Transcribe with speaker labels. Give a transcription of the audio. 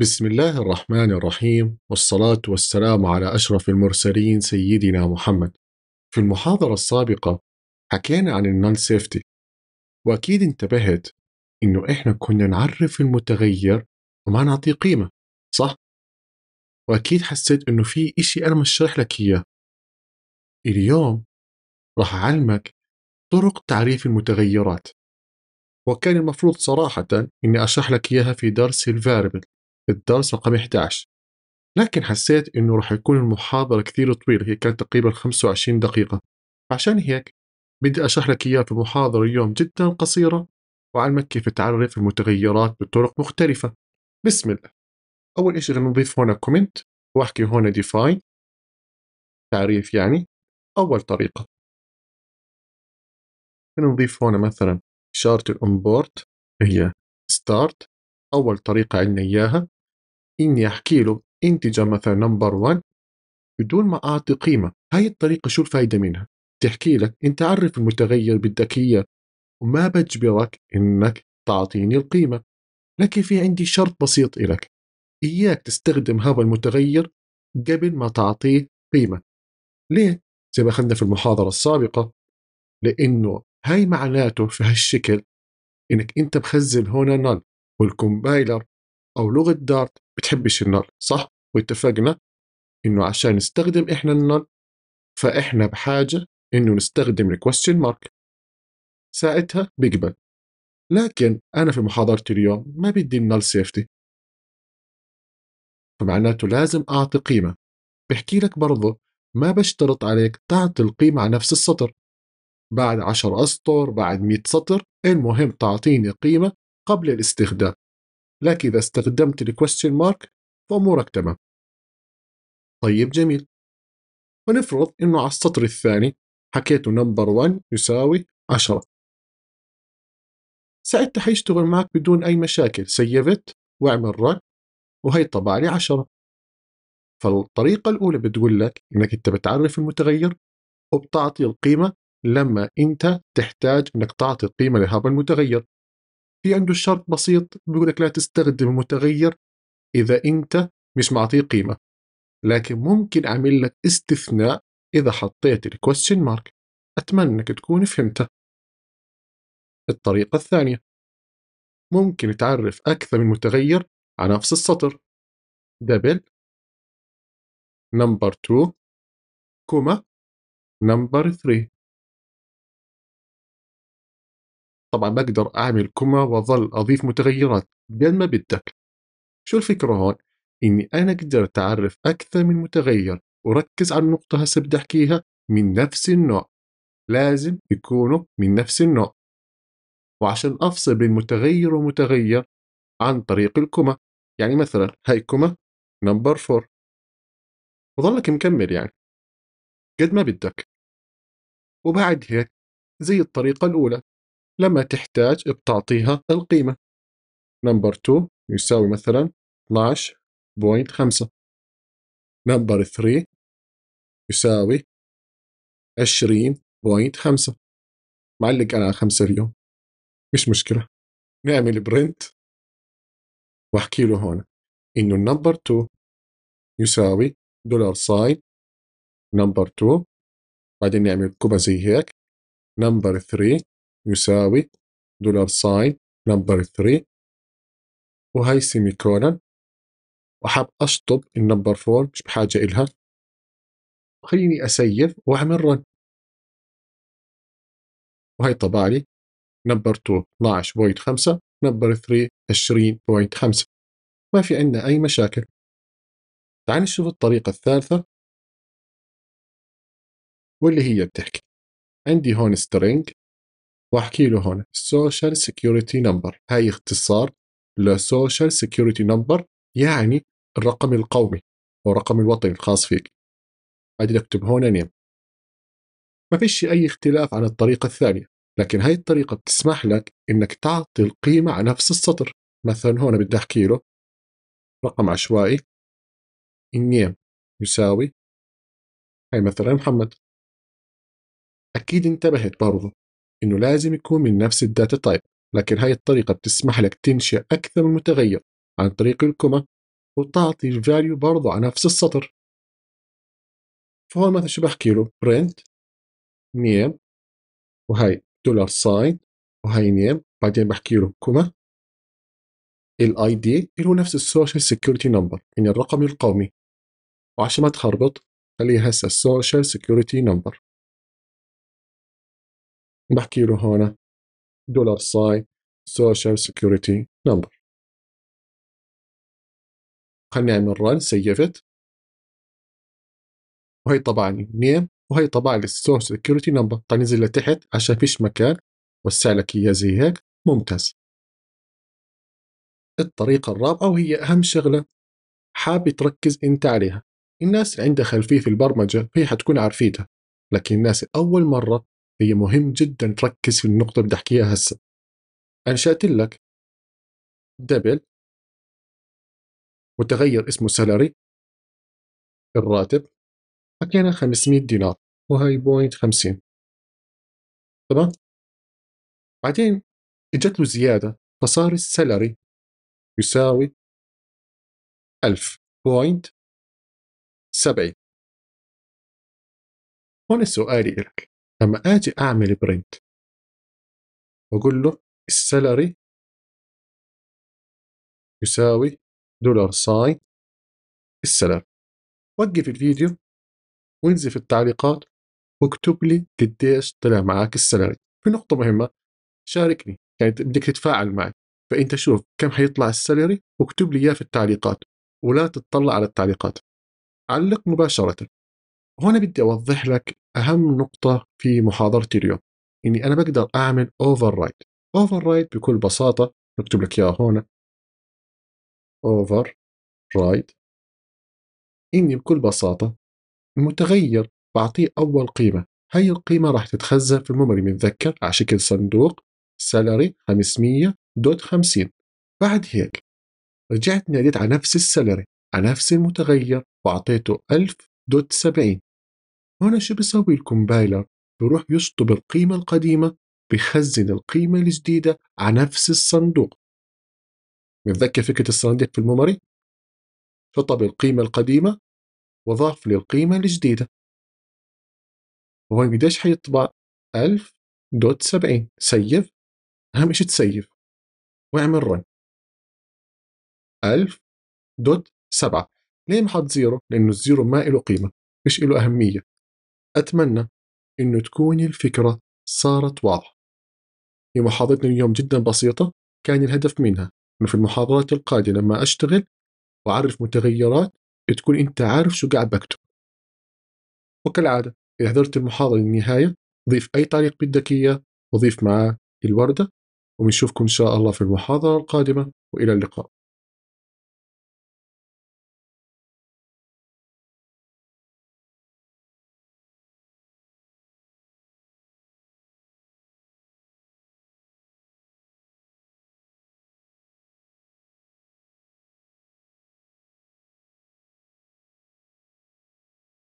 Speaker 1: بسم الله
Speaker 2: الرحمن الرحيم والصلاة والسلام على أشرف المرسلين سيدنا محمد. في المحاضرة السابقة حكينا عن النون سيفتي وأكيد انتبهت إنه إحنا كنا نعرف المتغير وما نعطيه قيمة صح؟ وأكيد حسيت إنه في إشي أنا مش شرح لك إياه. اليوم راح أعلمك طرق تعريف المتغيرات وكان المفروض صراحة إني أشرح لك إياها في درس الفاربل الدرس رقم 11 لكن حسيت إنه راح يكون المحاضرة كثير طويلة هي كانت تقريبا 25 دقيقة عشان هيك بدي أشرح لك إياه في محاضرة اليوم جدا قصيرة وعلمك كيف تعرف المتغيرات بطرق مختلفة بسم الله أول إشي نضيف هنا كومنت وأحكي هنا ديفاين تعريف يعني
Speaker 1: أول طريقة نضيف هنا مثلا إشارة
Speaker 2: الانبورت هي ستارت أول طريقة عندنا إياها إني أحكي له انتجة مثلا نمبر 1 بدون ما أعطي قيمة هاي الطريقة شو الفايدة منها تحكي لك أنت عرف المتغير بدك إياه وما بجبرك إنك تعطيني القيمة لكن في عندي شرط بسيط إلك إياك تستخدم هذا المتغير قبل ما تعطيه قيمة ليه؟ زي ما أخذنا في المحاضرة السابقة لأنه هاي معناته في هالشكل إنك أنت مخزن هنا نل والكومبايلر او لغه دارت بتحبش النل صح واتفقنا انه عشان نستخدم احنا النل فاحنا بحاجه انه نستخدم الكويستشن مارك ساعتها بيقبل لكن انا في محاضرتي اليوم ما بدي النل سيفتي فمعناته لازم اعطي قيمه بحكي لك برضه ما بشترط عليك تعطي القيمه على نفس السطر بعد عشر أسطر بعد مئة سطر المهم تعطيني قيمة قبل الاستخدام لكن إذا استخدمت الكويستشن مارك فأمورك تمام طيب جميل ونفرض أنه على السطر الثاني حكيته نمبر 1 يساوي 10 ساعتها حيشتغل معك بدون أي مشاكل سيفت واعمل رن وهي طبع لي 10 فالطريقة الأولى بتقول لك إنك أنت بتعرف المتغير وبتعطي القيمة لما أنت تحتاج إنك تعطي القيمة لهذا المتغير في عنده شرط بسيط بيقول لك لا تستخدم المتغير إذا أنت مش معطيه قيمة لكن ممكن أعمل لك استثناء إذا حطيت الكويستشن مارك أتمنى أنك تكون فهمته الطريقة الثانية
Speaker 1: ممكن تعرف أكثر من متغير على نفس السطر دبل نمبر 2 كوما نمبر 3 طبعا بقدر
Speaker 2: اعمل كما واظل اضيف متغيرات قد ما بدك شو الفكرة هون اني انا قدرت اعرف اكثر من متغير وركز على النقطة هسه بدي احكيها من نفس النوع لازم يكونوا من نفس النوع وعشان افصل بين متغير ومتغير عن طريق الكما يعني مثلا هاي كما نمبر 4 وظلك مكمل يعني قد ما بدك وبعد هيك زي الطريقة الأولى لما تحتاج بتعطيها القيمة نمبر 2 يساوي مثلا
Speaker 1: 12.5 نمبر 3 يساوي 20.5 معلق أنا على 5 اليوم مش مشكلة نعمل برنت واحكي له هون إنه النمبر 2 يساوي دولار ساين نمبر 2 بعدين نعمل كوبا زي هيك نمبر 3 يساوي دولار ساين نمبر 3 وهي سيمي كولن وحاب اشطب النمبر 4 مش بحاجه الها خليني اسيف واعمل رن وهي طبع لي نمبر 2 12.5 نمبر 3 20.5 ما في عندنا اي مشاكل تعال نشوف الطريقه الثالثه
Speaker 2: واللي هي بتحكي عندي هون سترينج واحكي له هون السوشيال سيكيورتي نمبر هاي اختصار لسوشيال سيكيورتي نمبر يعني الرقم القومي أو الرقم الوطني الخاص فيك عادي اكتب هون نيم ما فيش أي اختلاف عن الطريقة الثانية لكن هاي الطريقة بتسمح لك إنك تعطي القيمة على نفس السطر مثلا هون بدي أحكي له رقم عشوائي
Speaker 1: النيم يساوي هاي مثلا محمد
Speaker 2: أكيد انتبهت برضو انه لازم يكون من نفس الداتا تايب لكن هاي الطريقه بتسمح لك تنشئ اكثر من متغير عن طريق الكوما وتعطي الفاليو برضه على نفس السطر فهون مثلا شو بحكي له برنت
Speaker 1: نيم وهي دولار ساين وهي نيم بعدين
Speaker 2: بحكي له كوما الاي دي اللي هو نفس السوشيال سيكيورتي نمبر يعني الرقم القومي وعشان ما تخربط خليها هسه السوشيال سيكيورتي نمبر
Speaker 1: بحكي له هون دولار ساي سوشيال سيكيورتي نمبر خلينا
Speaker 2: نعمل رن سيفت وهي طبعا نيم وهي طبعا السوشيال سيكيورتي نمبر تنزل لتحت عشان فيش مكان وسع لك اياه زي هيك ممتاز الطريقة الرابعة وهي أهم شغلة حابب تركز أنت عليها الناس اللي عندها خلفية في البرمجة هي حتكون عارفيتها لكن الناس أول مرة هي مهم جدا تركز في النقطة اللي بدي أحكيها هسه
Speaker 1: أنشأت لك دبل وتغير اسمه سالري الراتب حكينا 500 دينار وهي بوينت 50 تمام بعدين اجت له زيادة فصار السالري يساوي 1000 بوينت 70 هون سؤالي لك لما اجي اعمل برنت واقول له السالري يساوي دولار ساين
Speaker 2: السالري وقف الفيديو وانزل في التعليقات واكتب لي قديش طلع معك السالري في نقطة مهمة شاركني يعني بدك تتفاعل معي فانت شوف كم حيطلع السالري واكتب لي اياه في التعليقات ولا تتطلع على التعليقات علق مباشرة هنا بدي أوضح لك اهم نقطه في محاضرتي اليوم اني انا بقدر اعمل اوفر رايد اوفر رايد بكل بساطه نكتب لك اياها هنا اوفر رايد اني بكل بساطه المتغير بعطيه اول قيمه هاي القيمه راح تتخزن في الميموري يعني متذكر على شكل صندوق سالري 500 دوت 50 بعد هيك رجعت ناديت على نفس السالري على نفس المتغير واعطيته 1000 دوت 70 هنا شو بيسوي الكومبايلر بروح يشطب القيمة القديمة بيخزن القيمة الجديدة على نفس الصندوق متذكر فكرة الصناديق في الميموري شطب القيمة القديمة وضاف للقيمة الجديدة وهون قديش حيطبع 1000.70 دوت سيف أهم إشي تسيف
Speaker 1: واعمل رن 1000.7 دوت
Speaker 2: ليه محط زيرو؟ لأنه الزيرو ما إله قيمة مش إله أهمية أتمنى إنه تكون الفكرة صارت واضحة هي محاضرتنا اليوم جدا بسيطة كان الهدف منها إنه في المحاضرات القادمة لما أشتغل وأعرف متغيرات تكون أنت عارف شو قاعد بكتب وكالعادة إذا حضرت المحاضرة للنهاية ضيف أي تعليق بدك إياه وضيف معاه الوردة وبنشوفكم
Speaker 1: إن شاء الله في المحاضرة القادمة وإلى اللقاء